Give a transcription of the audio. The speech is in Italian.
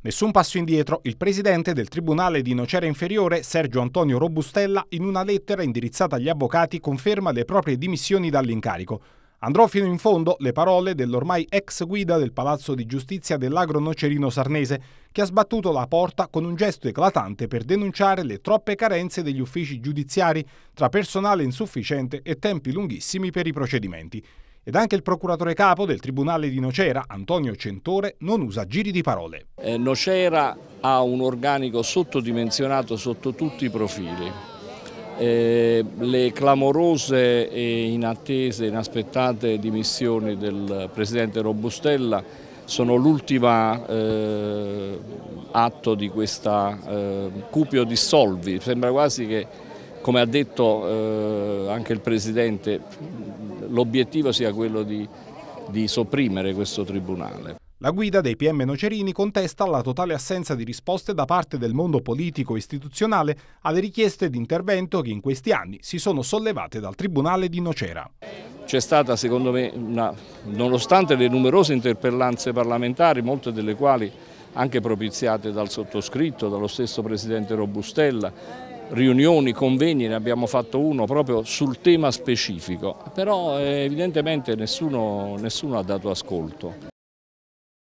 Nessun passo indietro, il presidente del Tribunale di Nocera Inferiore, Sergio Antonio Robustella, in una lettera indirizzata agli avvocati conferma le proprie dimissioni dall'incarico. Andrò fino in fondo le parole dell'ormai ex guida del Palazzo di Giustizia dell'Agro Nocerino Sarnese, che ha sbattuto la porta con un gesto eclatante per denunciare le troppe carenze degli uffici giudiziari, tra personale insufficiente e tempi lunghissimi per i procedimenti. Ed anche il procuratore capo del Tribunale di Nocera, Antonio Centore, non usa giri di parole. Eh, Nocera ha un organico sottodimensionato sotto tutti i profili. Eh, le clamorose e inattese, inaspettate dimissioni del Presidente Robustella sono l'ultimo eh, atto di questa eh, cupio dissolvi. Sembra quasi che, come ha detto eh, anche il Presidente, l'obiettivo sia quello di, di sopprimere questo tribunale. La guida dei PM Nocerini contesta la totale assenza di risposte da parte del mondo politico e istituzionale alle richieste di intervento che in questi anni si sono sollevate dal Tribunale di Nocera. C'è stata secondo me, una, nonostante le numerose interpellanze parlamentari, molte delle quali anche propiziate dal sottoscritto, dallo stesso Presidente Robustella, riunioni, convegni, ne abbiamo fatto uno proprio sul tema specifico, però eh, evidentemente nessuno, nessuno ha dato ascolto.